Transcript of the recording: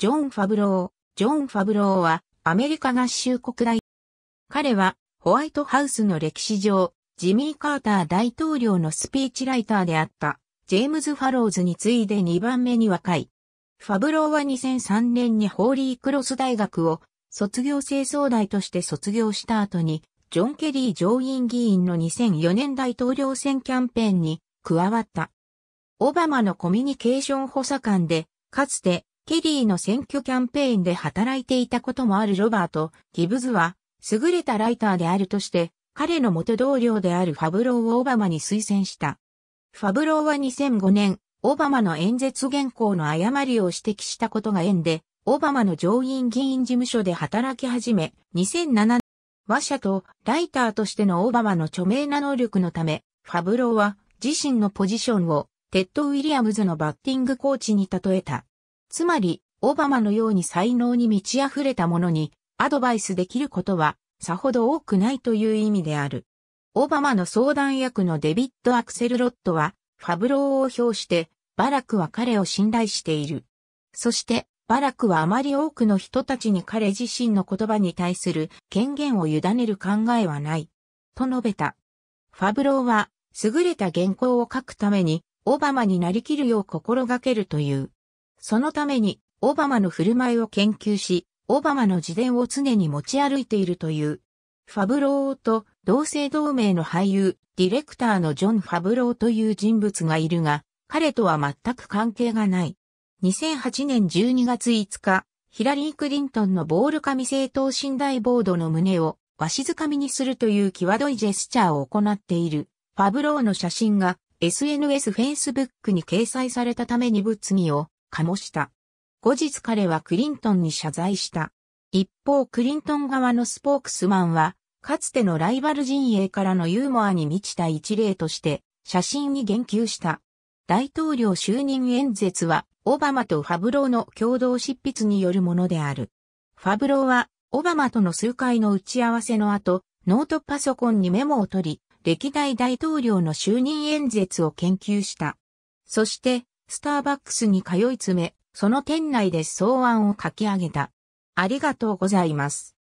ジョン・ファブロー。ジョン・ファブローは、アメリカ合衆国大。彼は、ホワイトハウスの歴史上、ジミー・カーター大統領のスピーチライターであった、ジェームズ・ファローズに次いで2番目に若い。ファブローは2003年にホーリー・クロス大学を卒業清掃大として卒業した後に、ジョン・ケリー上院議員の2004年大統領選キャンペーンに加わった。オバマのコミュニケーション補佐官で、かつてケリーの選挙キャンペーンで働いていたこともあるロバート・ギブズは、優れたライターであるとして、彼の元同僚であるファブローをオバマに推薦した。ファブローは2005年、オバマの演説原稿の誤りを指摘したことが縁で、オバマの上院議員事務所で働き始め、2007年、話者とライターとしてのオバマの著名な能力のため、ファブローは自身のポジションをテッド・ウィリアムズのバッティングコーチに例えた。つまり、オバマのように才能に満ち溢れた者にアドバイスできることはさほど多くないという意味である。オバマの相談役のデビッド・アクセルロットはファブローを表して、バラクは彼を信頼している。そして、バラクはあまり多くの人たちに彼自身の言葉に対する権限を委ねる考えはない。と述べた。ファブローは、優れた原稿を書くために、オバマになりきるよう心がけるという。そのために、オバマの振る舞いを研究し、オバマの自伝を常に持ち歩いているという。ファブローと同姓同名の俳優、ディレクターのジョン・ファブローという人物がいるが、彼とは全く関係がない。2008年12月5日、ヒラリー・クリントンのボール紙政党信頼ボードの胸をわしづかみにするという際どいジェスチャーを行っているファブローの写真が SNS フェイスブックに掲載されたために物議をもした。後日彼はクリントンに謝罪した。一方クリントン側のスポークスマンは、かつてのライバル陣営からのユーモアに満ちた一例として、写真に言及した。大統領就任演説は、オバマとファブローの共同執筆によるものである。ファブローは、オバマとの数回の打ち合わせの後、ノートパソコンにメモを取り、歴代大統領の就任演説を研究した。そして、スターバックスに通い詰め、その店内で草案を書き上げた。ありがとうございます。